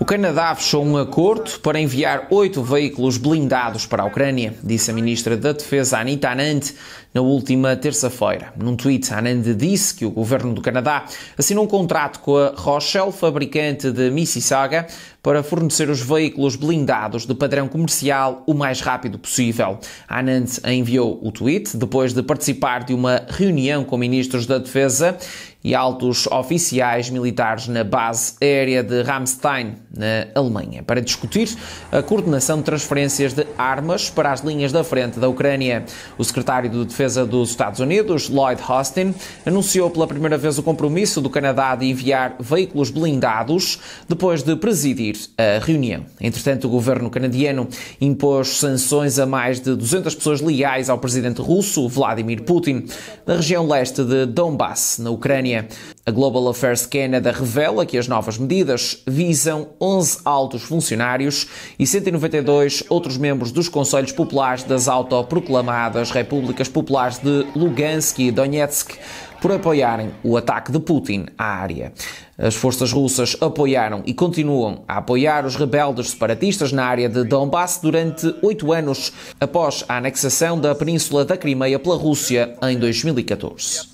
O Canadá fechou um acordo para enviar oito veículos blindados para a Ucrânia, disse a ministra da Defesa Anita Anand na última terça-feira. Num tweet, Anand disse que o governo do Canadá assinou um contrato com a Rochelle, fabricante de Mississauga, para fornecer os veículos blindados de padrão comercial o mais rápido possível. Anand enviou o tweet depois de participar de uma reunião com ministros da Defesa e altos oficiais militares na base aérea de Ramstein, na Alemanha, para discutir a coordenação de transferências de armas para as linhas da frente da Ucrânia. O secretário de Defesa dos Estados Unidos, Lloyd Austin, anunciou pela primeira vez o compromisso do Canadá de enviar veículos blindados depois de presidir a reunião. Entretanto, o governo canadiano impôs sanções a mais de 200 pessoas leais ao presidente russo, Vladimir Putin, na região leste de Donbass, na Ucrânia. A Global Affairs Canada revela que as novas medidas visam 11 altos funcionários e 192 outros membros dos Conselhos Populares das autoproclamadas Repúblicas Populares de Lugansk e Donetsk por apoiarem o ataque de Putin à área. As forças russas apoiaram e continuam a apoiar os rebeldes separatistas na área de Donbass durante oito anos após a anexação da Península da Crimeia pela Rússia em 2014.